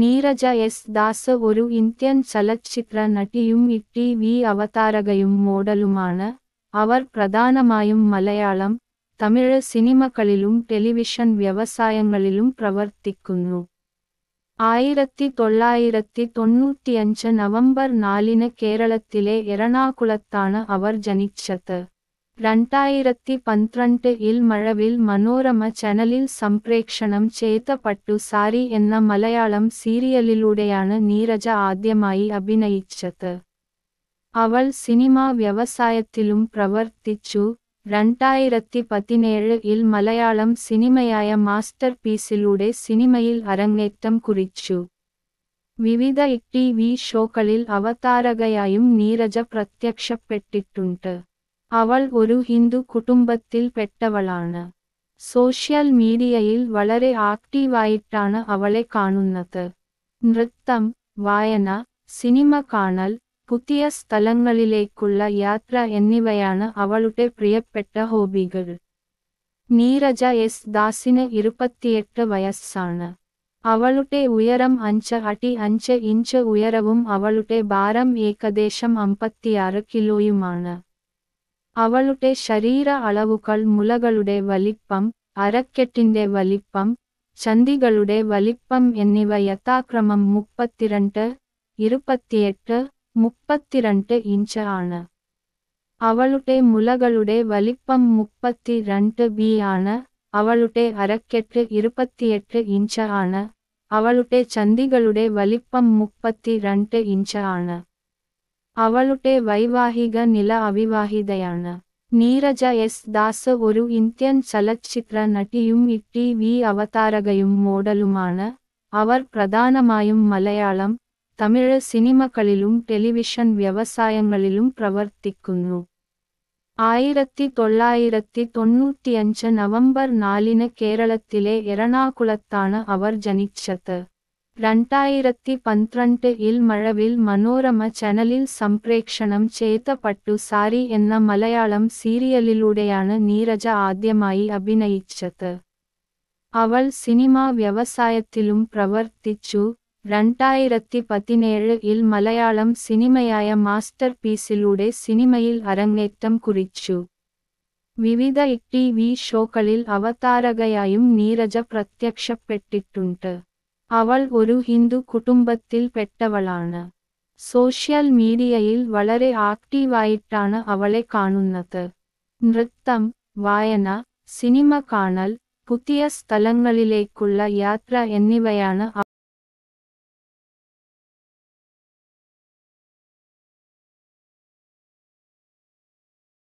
ನೀರಜ S Das ഒരു Indian ചലച്ചിത്രനടിയും E T V അവതാരകയും മോഡലുമാണ് അവർ പ്രധാനമായും മലയാളം തമിഴ് സിനിമകളിലും ടെലിവിഷൻ വ്യവസായങ്ങളിലും പ്രവർത്തിക്കുന്നു ആയിരത്തി തൊള്ളായിരത്തി തൊണ്ണൂറ്റിയഞ്ച് നവംബർ നാലിന് കേരളത്തിലെ എറണാകുളത്താണ് അവർ ജനിച്ചത് രണ്ടായിരത്തി പന്ത്രണ്ട് ഇൽ മഴവിൽ മനോരമ ചാനലിൽ സംപ്രേക്ഷണം ചെയ്തപ്പെട്ടു സാരി എന്ന മലയാളം സീരിയലിലൂടെയാണ് നീരജ ആദ്യമായി അഭിനയിച്ചത് അവൾ സിനിമാ വ്യവസായത്തിലും പ്രവർത്തിച്ചു രണ്ടായിരത്തി പതിനേഴ് ഇൽ മലയാളം സിനിമയായ മാസ്റ്റർ പീസിലൂടെ സിനിമയിൽ അരങ്ങേറ്റം കുറിച്ചു വിവിധ ടി വി ഷോകളിൽ അവതാരകയായും നീരജ പ്രത്യക്ഷപ്പെട്ടിട്ടുണ്ട് അവൾ ഒരു ഹിന്ദു കുടുംബത്തിൽ പെട്ടവളാണ് സോഷ്യൽ മീഡിയയിൽ വളരെ ആക്റ്റീവായിട്ടാണ് അവളെ കാണുന്നത് നൃത്തം വായന സിനിമ കാണൽ പുതിയ സ്ഥലങ്ങളിലേക്കുള്ള യാത്ര എന്നിവയാണ് അവളുടെ പ്രിയപ്പെട്ട ഹോബികൾ നീരജ എസ് ദാസിന് ഇരുപത്തിയെട്ട് വയസ്സാണ് അവളുടെ ഉയരം അഞ്ച് അടി അഞ്ച് ഇഞ്ച് ഉയരവും അവളുടെ ഭാരം ഏകദേശം അമ്പത്തിയാറ് കിലോയുമാണ് അവളുടെ ശരീര അളവുകൾ മുലകളുടെ വലിപ്പം അരക്കെട്ടിന്റെ വലിപ്പം ചന്തികളുടെ വലിപ്പം എന്നിവ യഥാക്രമം മുപ്പത്തിരണ്ട് ഇരുപത്തിയെട്ട് മുപ്പത്തിരണ്ട് ഇഞ്ച് ആണ് അവളുടെ മുലകളുടെ വലിപ്പം മുപ്പത്തിരണ്ട് ബി ആണ് അവളുടെ അരക്കെട്ട് ഇരുപത്തിയെട്ട് ഇഞ്ച് ആണ് അവളുടെ ചന്തികളുടെ വലിപ്പം മുപ്പത്തിരണ്ട് ഇഞ്ച് ആണ് അവളുടെ വൈവാഹിക നില അവിവാഹിതയാണ് നീരജ എസ് ദാസ് ഒരു ഇന്ത്യൻ ചലച്ചിത്ര നടിയും ഇട്ടി വി അവതാരകയും മോഡലുമാണ് അവർ പ്രധാനമായും മലയാളം തമിഴ് സിനിമകളിലും ടെലിവിഷൻ വ്യവസായങ്ങളിലും പ്രവർത്തിക്കുന്നു ആയിരത്തി തൊള്ളായിരത്തി തൊണ്ണൂറ്റിയഞ്ച് നവംബർ നാലിന് കേരളത്തിലെ എറണാകുളത്താണ് അവർ ജനിച്ചത് രണ്ടായിരത്തി പന്ത്രണ്ട് ഇൽ മഴവിൽ മനോരമ ചാനലിൽ സംപ്രേക്ഷണം പട്ടു സാരി എന്ന മലയാളം സീരിയലിലൂടെയാണ് നീരജ ആദ്യമായി അഭിനയിച്ചത് അവൾ സിനിമാ വ്യവസായത്തിലും പ്രവർത്തിച്ചു രണ്ടായിരത്തി പതിനേഴിൽ മലയാളം സിനിമയായ മാസ്റ്റർ പീസിലൂടെ സിനിമയിൽ അരങ്ങേറ്റം കുറിച്ചു വിവിധ ടി വി ഷോകളിൽ അവതാരകയായും നീരജ പ്രത്യക്ഷപ്പെട്ടിട്ടുണ്ട് അവൾ ഒരു ഹിന്ദു കുടുംബത്തിൽ പെട്ടവളാണ് സോഷ്യൽ മീഡിയയിൽ വളരെ ആക്റ്റീവായിട്ടാണ് അവളെ കാണുന്നത് നൃത്തം വായന സിനിമ കാണൽ പുതിയ സ്ഥലങ്ങളിലേക്കുള്ള യാത്ര എന്നിവയാണ്